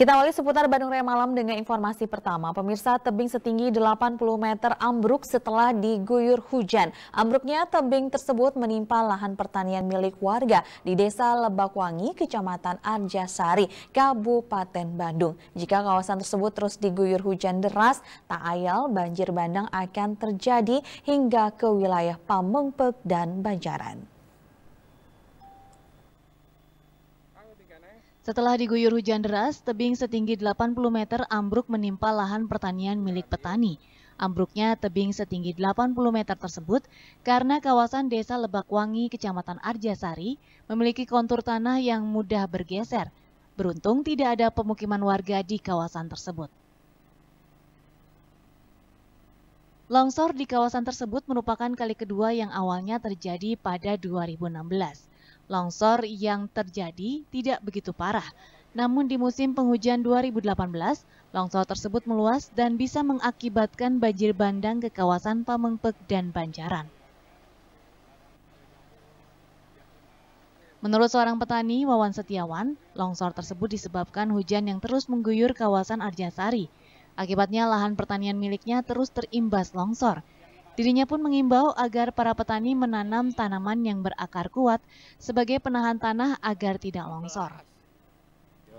Kita awali seputar Bandung Raya Malam dengan informasi pertama. Pemirsa, tebing setinggi 80 meter ambruk setelah diguyur hujan. Ambruknya tebing tersebut menimpa lahan pertanian milik warga di Desa Lebakwangi, Kecamatan Arjasari, Kabupaten Bandung. Jika kawasan tersebut terus diguyur hujan deras, tak ayal banjir bandang akan terjadi hingga ke wilayah Pamengpek dan Banjaran. Setelah diguyur hujan deras, tebing setinggi 80 meter ambruk menimpa lahan pertanian milik petani. Ambruknya tebing setinggi 80 meter tersebut karena kawasan desa Lebakwangi, Kecamatan Arjasari, memiliki kontur tanah yang mudah bergeser. Beruntung tidak ada pemukiman warga di kawasan tersebut. Longsor di kawasan tersebut merupakan kali kedua yang awalnya terjadi pada 2016. Longsor yang terjadi tidak begitu parah, namun di musim penghujan 2018, longsor tersebut meluas dan bisa mengakibatkan banjir bandang ke kawasan Pamengpek dan Banjaran. Menurut seorang petani, Wawan Setiawan, longsor tersebut disebabkan hujan yang terus mengguyur kawasan Arjasari. Akibatnya lahan pertanian miliknya terus terimbas longsor Dirinya pun mengimbau agar para petani menanam tanaman yang berakar kuat sebagai penahan tanah agar tidak longsor.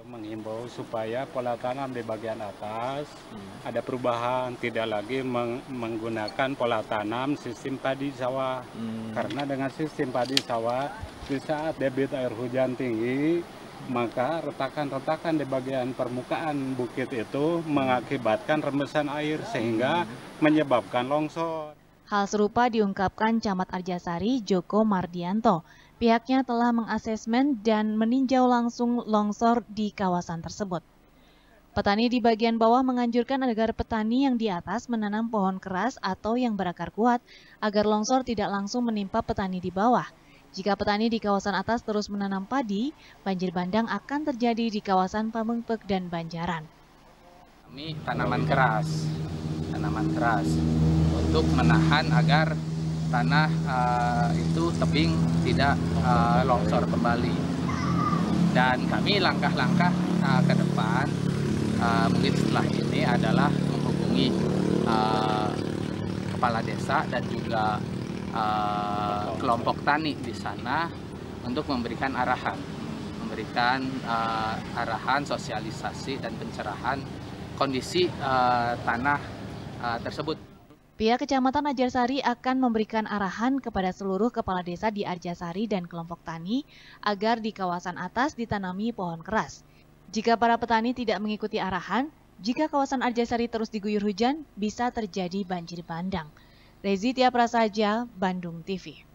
Menghimbau supaya pola tanam di bagian atas hmm. ada perubahan, tidak lagi meng menggunakan pola tanam sistem padi sawah. Hmm. Karena dengan sistem padi sawah, di saat debit air hujan tinggi, maka retakan-retakan di bagian permukaan bukit itu mengakibatkan rembesan air sehingga hmm. menyebabkan longsor. Hal serupa diungkapkan Camat Arjasari Joko Mardianto. Pihaknya telah mengasesmen dan meninjau langsung longsor di kawasan tersebut. Petani di bagian bawah menganjurkan agar petani yang di atas menanam pohon keras atau yang berakar kuat agar longsor tidak langsung menimpa petani di bawah. Jika petani di kawasan atas terus menanam padi, banjir bandang akan terjadi di kawasan Pamengpek dan Banjaran. Kami tanaman keras, tanaman keras untuk menahan agar tanah uh, itu tebing tidak uh, longsor kembali. Dan kami langkah-langkah uh, ke depan uh, mungkin setelah ini adalah menghubungi uh, kepala desa dan juga uh, kelompok tani di sana untuk memberikan arahan, memberikan uh, arahan sosialisasi dan pencerahan kondisi uh, tanah uh, tersebut. Pihak Kecamatan Arjasari akan memberikan arahan kepada seluruh kepala desa di Arjasari dan kelompok tani agar di kawasan atas ditanami pohon keras. Jika para petani tidak mengikuti arahan, jika kawasan Arjasari terus diguyur hujan, bisa terjadi banjir bandang. Rezi Tia Prasaja, Bandung TV.